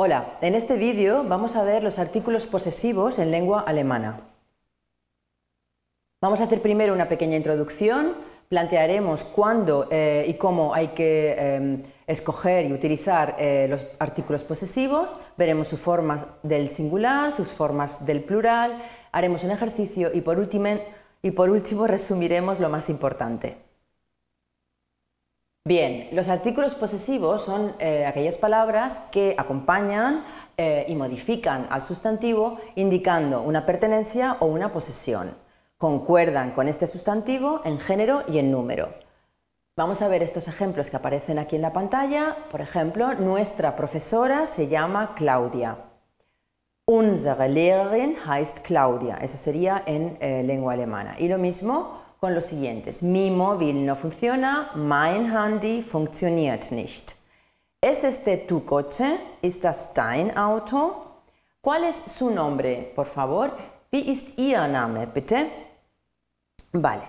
Hola, en este vídeo vamos a ver los artículos posesivos en lengua alemana. Vamos a hacer primero una pequeña introducción, plantearemos cuándo eh, y cómo hay que eh, escoger y utilizar eh, los artículos posesivos, veremos sus formas del singular, sus formas del plural, haremos un ejercicio y por último resumiremos lo más importante. Bien, los artículos posesivos son eh, aquellas palabras que acompañan eh, y modifican al sustantivo indicando una pertenencia o una posesión. Concuerdan con este sustantivo en género y en número. Vamos a ver estos ejemplos que aparecen aquí en la pantalla. Por ejemplo, nuestra profesora se llama Claudia. Unsere Lehrerin heißt Claudia. Eso sería en eh, lengua alemana. Y lo mismo, con los siguientes. Mi móvil no funciona, mein Handy funktioniert nicht. ¿Es este tu coche? ¿Es das dein Auto? ¿Cuál es su nombre, por favor? Wie ist Ihr Name, bitte? Vale.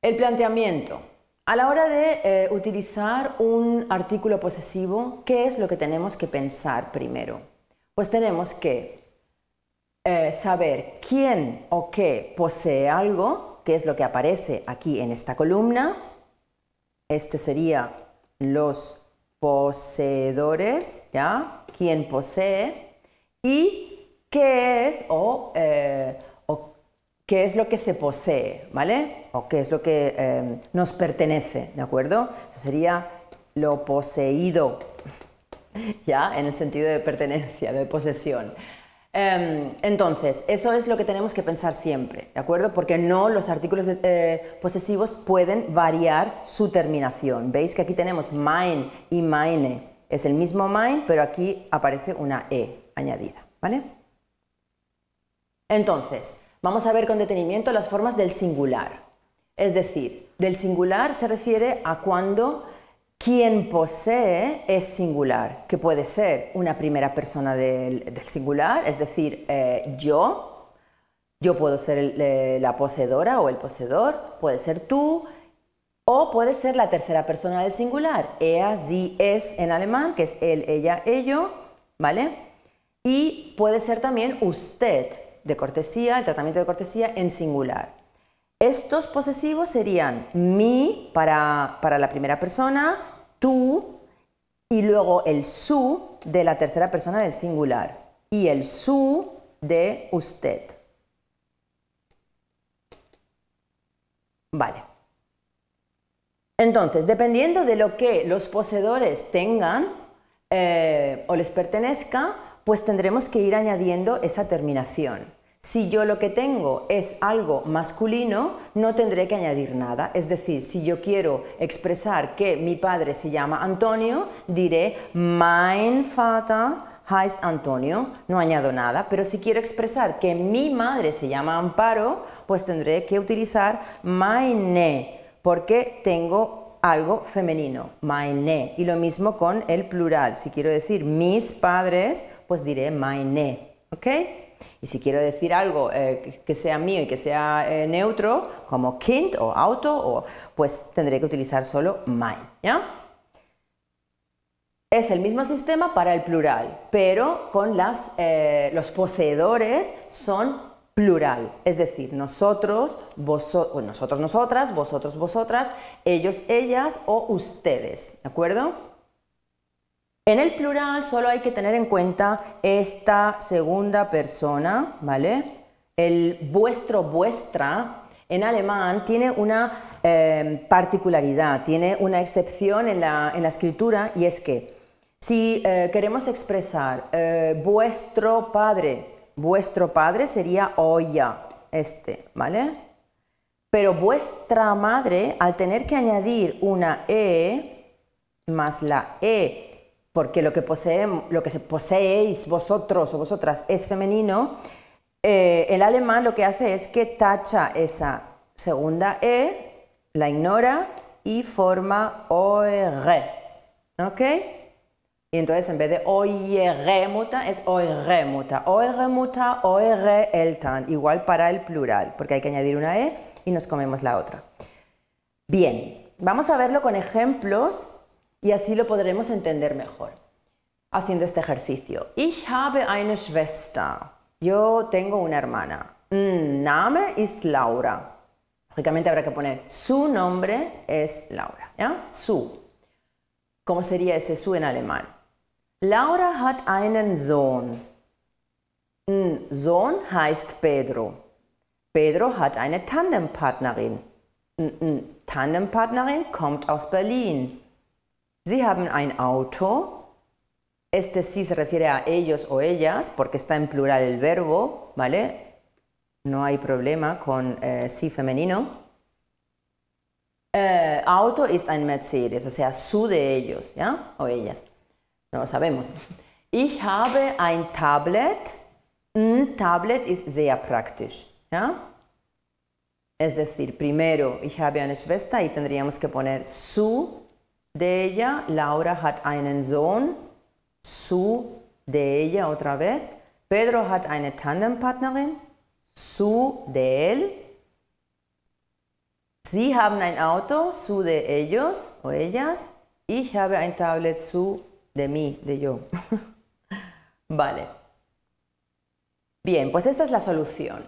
El planteamiento. A la hora de eh, utilizar un artículo posesivo, ¿qué es lo que tenemos que pensar primero? Pues tenemos que eh, saber quién o qué posee algo, que es lo que aparece aquí en esta columna. Este sería los poseedores, ¿ya? ¿Quién posee? Y qué es o, eh, qué es lo que se posee, ¿vale? O qué es lo que em, nos pertenece, ¿de acuerdo? Eso sería lo poseído, ¿ya? En el sentido de pertenencia, de posesión. Em, entonces, eso es lo que tenemos que pensar siempre, ¿de acuerdo? Porque no los artículos eh, posesivos pueden variar su terminación. Veis que aquí tenemos mine y mine. Es el mismo mine, pero aquí aparece una e añadida, ¿vale? Entonces, vamos a ver con detenimiento las formas del singular. Es decir, del singular se refiere a cuando quien posee es singular, que puede ser una primera persona del, singular, es decir, eh, yo, yo puedo ser eh, la poseedora o el poseedor, puede ser tú, o puede ser la tercera persona del singular, er, sie, es en alemán, que es él, ella, ello, ¿vale? Y puede ser también usted, de cortesía, el tratamiento de cortesía en singular. Estos posesivos serían mi para, la primera persona, tú y luego el su de la tercera persona del singular y el su de usted. Vale. Entonces, dependiendo de lo que los poseedores tengan eh, o les pertenezca, pues tendremos que ir añadiendo esa terminación. Si yo lo que tengo es algo masculino, no tendré que añadir nada. Es decir, si yo quiero expresar que mi padre se llama Antonio, diré mein Vater heißt Antonio, no añado nada. Pero si quiero expresar que mi madre se llama Amparo, pues tendré que utilizar meine, porque tengo algo femenino, meine. Y lo mismo con el plural. Si quiero decir mis padres, pues diré meine. ¿Ok? Y si quiero decir algo eh, que sea mío y que sea eh, neutro, como kind o auto, o, pues tendré que utilizar solo mine. ¿ya? Es el mismo sistema para el plural, pero con las, eh, los poseedores son plural, es decir, nosotros, vosotros, nosotros, nosotras, vosotros, vosotras, ellos, ellas o ustedes, ¿de acuerdo? En el plural solo hay que tener en cuenta esta segunda persona, ¿vale? El vuestro, vuestra, en alemán tiene una em, particularidad, tiene una excepción en la, escritura y es que si eh, queremos expresar eh, vuestro padre, vuestro padre sería oya, este, ¿vale? Pero vuestra madre, al tener que añadir una E más la E porque lo que, poseéis vosotros o vosotras es femenino, eh, el alemán lo que hace es que tacha esa segunda E, la ignora y forma OER. ¿Ok? Y entonces en vez de oie-re-muta es oe-re-muta, oe-re-el-tan, Igual para el plural, porque hay que añadir una E y nos comemos la otra. Bien, vamos a verlo con ejemplos y así lo podremos entender mejor haciendo este ejercicio. Ich habe eine Schwester. Yo tengo una hermana. Mm, Name ist Laura. Lógicamente habrá que poner su nombre es Laura. ¿ya? Su. ¿Cómo sería ese su en alemán? Laura hat einen Sohn. Mm, Sohn heißt Pedro. Pedro hat eine Tandempartnerin. Mm, Tandempartnerin kommt aus Berlin. Sie haben ein Auto. Este sí se refiere a ellos o ellas porque está en plural el verbo, ¿vale? No hay problema con eh, sí femenino. Eh, auto ist ein Mercedes, o sea, su de ellos, ¿ya? O ellas. No lo sabemos. Ich habe ein Tablet. Ein mm, Tablet ist sehr praktisch, ¿ya? Es decir, primero, ich habe eine Schwester y tendríamos que poner su de ella, Laura hat einen Sohn, su de ella otra vez, Pedro hat eine Tandempartnerin, su de él, Sie haben ein Auto, su de ellos o ellas. Ich habe ein Tablet, su de mí, de yo. vale. Bien, pues esta es la solución.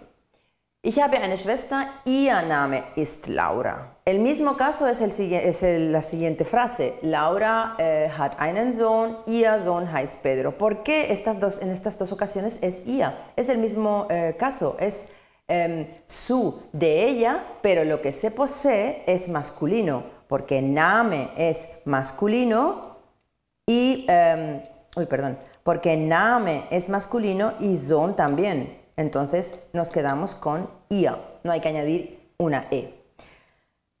Ich habe eine Schwester, ihr Name ist Laura. El mismo caso es, el, es la siguiente frase. Laura eh, hat einen Sohn, ihr Sohn heißt Pedro. ¿Por qué estas dos, en estas dos ocasiones es ihr? Es el mismo eh, caso, es em, su de ella, pero lo que se posee es masculino, porque Name es masculino y... Em, uy, perdón. Porque Name es masculino y Sohn también. Entonces nos quedamos con IA, no hay que añadir una e.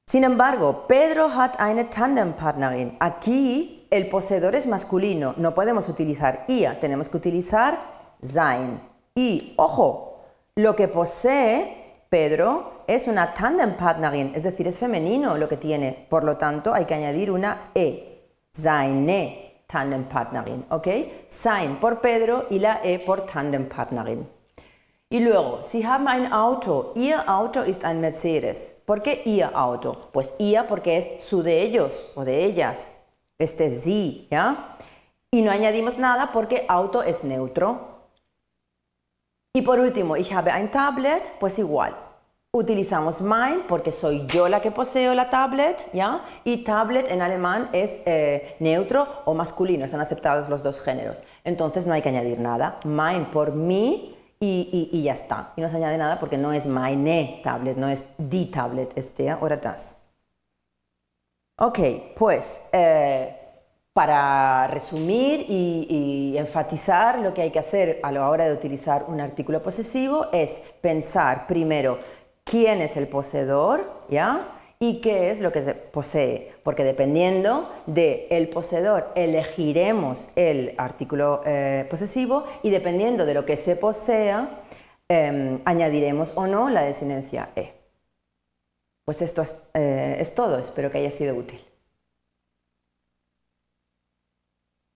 Sin embargo, Pedro hat eine Tandempartnerin. Aquí el poseedor es masculino, no podemos utilizar ia, tenemos que utilizar sein. Y ojo, lo que posee Pedro es una Tandempartnerin, es decir, es femenino lo que tiene, por lo tanto hay que añadir una e. Seine Tandempartnerin, ¿ok? Sein por Pedro y la e por Tandempartnerin. Y luego, si haben ein Auto, ihr Auto ist ein Mercedes. ¿Por qué ihr Auto? Pues ihr porque es su de ellos o de ellas. Este es sie, ¿ya? Y no añadimos nada porque auto es neutro. Y por último, ich habe ein Tablet, pues igual. Utilizamos mein porque soy yo la que poseo la tablet, ¿ya? Y tablet en alemán es eh, neutro o masculino, están aceptados los dos géneros. Entonces no hay que añadir nada. Mein por mí y, ya está. Y no se añade nada porque no es meine tablet, no es di tablet, este ahora oder das. Ok, pues eh, para resumir y, y, enfatizar lo que hay que hacer a la hora de utilizar un artículo posesivo es pensar primero quién es el poseedor, ¿ya? y qué es lo que se posee, porque dependiendo del el poseedor elegiremos el artículo eh, posesivo y dependiendo de lo que se posea em, añadiremos o no la desinencia E. Pues esto es eh, todo, espero que haya sido útil.